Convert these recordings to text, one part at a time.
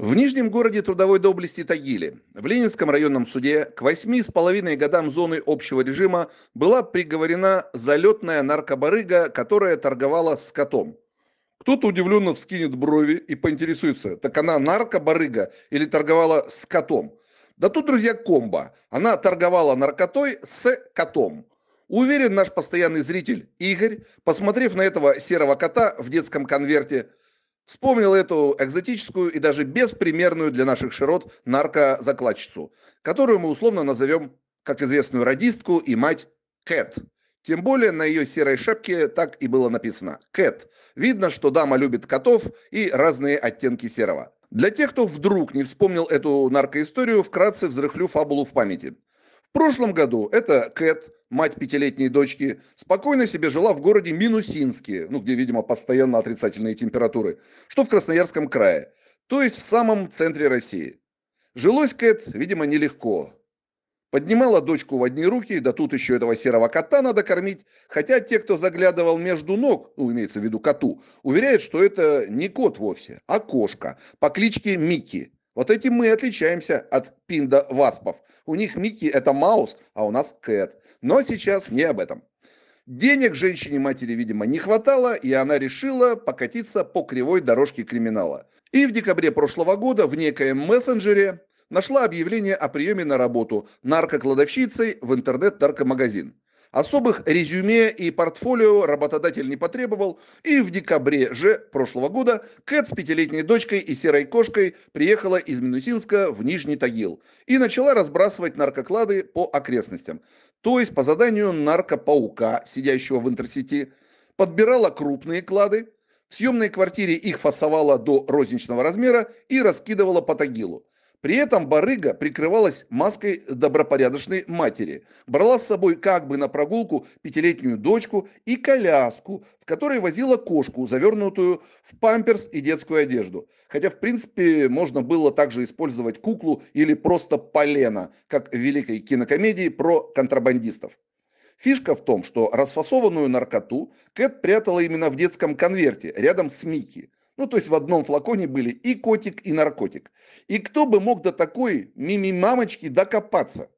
В Нижнем городе трудовой доблести Тагиле в Ленинском районном суде к восьми с половиной годам зоны общего режима была приговорена залетная наркобарыга, которая торговала скотом. Кто-то удивленно вскинет брови и поинтересуется, так она наркобарыга или торговала скотом? Да тут, друзья, комбо. Она торговала наркотой с котом. Уверен наш постоянный зритель Игорь, посмотрев на этого серого кота в детском конверте – Вспомнил эту экзотическую и даже беспримерную для наших широт наркозакладчицу, которую мы условно назовем, как известную радистку и мать Кэт. Тем более на ее серой шапке так и было написано «Кэт». Видно, что дама любит котов и разные оттенки серого. Для тех, кто вдруг не вспомнил эту наркоисторию, вкратце взрыхлю фабулу в памяти. В прошлом году эта Кэт, мать пятилетней дочки, спокойно себе жила в городе Минусинске, ну где, видимо, постоянно отрицательные температуры, что в Красноярском крае, то есть в самом центре России. Жилось Кэт, видимо, нелегко. Поднимала дочку в одни руки, да тут еще этого серого кота надо кормить, хотя те, кто заглядывал между ног, ну, имеется в виду коту, уверяют, что это не кот вовсе, а кошка по кличке Микки – вот этим мы отличаемся от пинда васпов. У них Микки это Маус, а у нас Кэт. Но сейчас не об этом. Денег женщине-матери, видимо, не хватало, и она решила покатиться по кривой дорожке криминала. И в декабре прошлого года в некоем мессенджере нашла объявление о приеме на работу наркокладовщицей в интернет-наркомагазин. Особых резюме и портфолио работодатель не потребовал, и в декабре же прошлого года Кэт с пятилетней дочкой и серой кошкой приехала из Минусинска в Нижний Тагил и начала разбрасывать наркоклады по окрестностям, то есть по заданию наркопаука, сидящего в интерсети, подбирала крупные клады, в съемной квартире их фасовала до розничного размера и раскидывала по Тагилу – при этом барыга прикрывалась маской добропорядочной матери, брала с собой как бы на прогулку пятилетнюю дочку и коляску, в которой возила кошку, завернутую в памперс и детскую одежду. Хотя, в принципе, можно было также использовать куклу или просто полено, как в великой кинокомедии про контрабандистов. Фишка в том, что расфасованную наркоту Кэт прятала именно в детском конверте, рядом с Микки – ну, то есть в одном флаконе были и котик, и наркотик. И кто бы мог до такой мими-мамочки докопаться?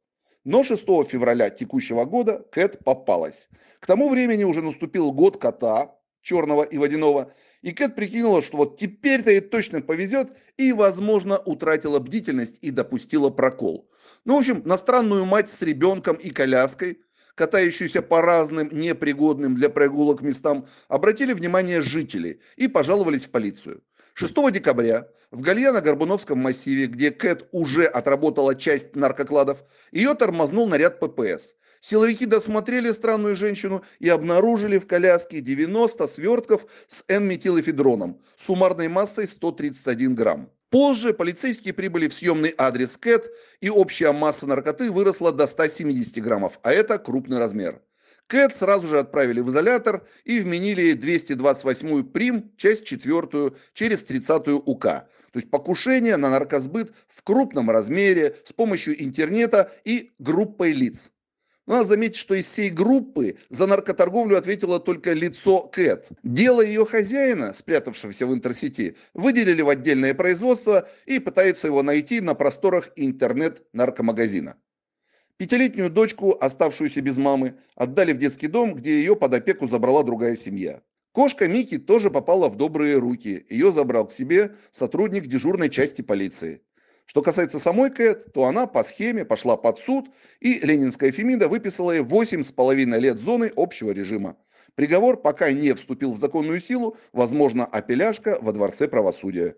Но 6 февраля текущего года Кэт попалась. К тому времени уже наступил год кота, черного и водяного, и Кэт прикинула, что вот теперь-то ей точно повезет, и, возможно, утратила бдительность и допустила прокол. Ну, в общем, на странную мать с ребенком и коляской – катающуюся по разным непригодным для прогулок местам, обратили внимание жители и пожаловались в полицию. 6 декабря в Гальяно-Горбуновском массиве, где Кэт уже отработала часть наркокладов, ее тормознул наряд ППС. Силовики досмотрели странную женщину и обнаружили в коляске 90 свертков с N-метилэфедроном, суммарной массой 131 грамм. Позже полицейские прибыли в съемный адрес Кэт, и общая масса наркоты выросла до 170 граммов, а это крупный размер. Кэт сразу же отправили в изолятор и вменили 228-ю прим, часть 4 через 30-ю УК. То есть покушение на наркосбыт в крупном размере с помощью интернета и группой лиц. Надо заметить, что из всей группы за наркоторговлю ответило только лицо Кэт. Дело ее хозяина, спрятавшегося в интерсети, выделили в отдельное производство и пытаются его найти на просторах интернет-наркомагазина. Пятилетнюю дочку, оставшуюся без мамы, отдали в детский дом, где ее под опеку забрала другая семья. Кошка Мики тоже попала в добрые руки. Ее забрал к себе сотрудник дежурной части полиции. Что касается самой Кэт, то она по схеме пошла под суд, и ленинская Фемида выписала ей 8,5 лет зоны общего режима. Приговор пока не вступил в законную силу, возможно, апелляшка во Дворце правосудия.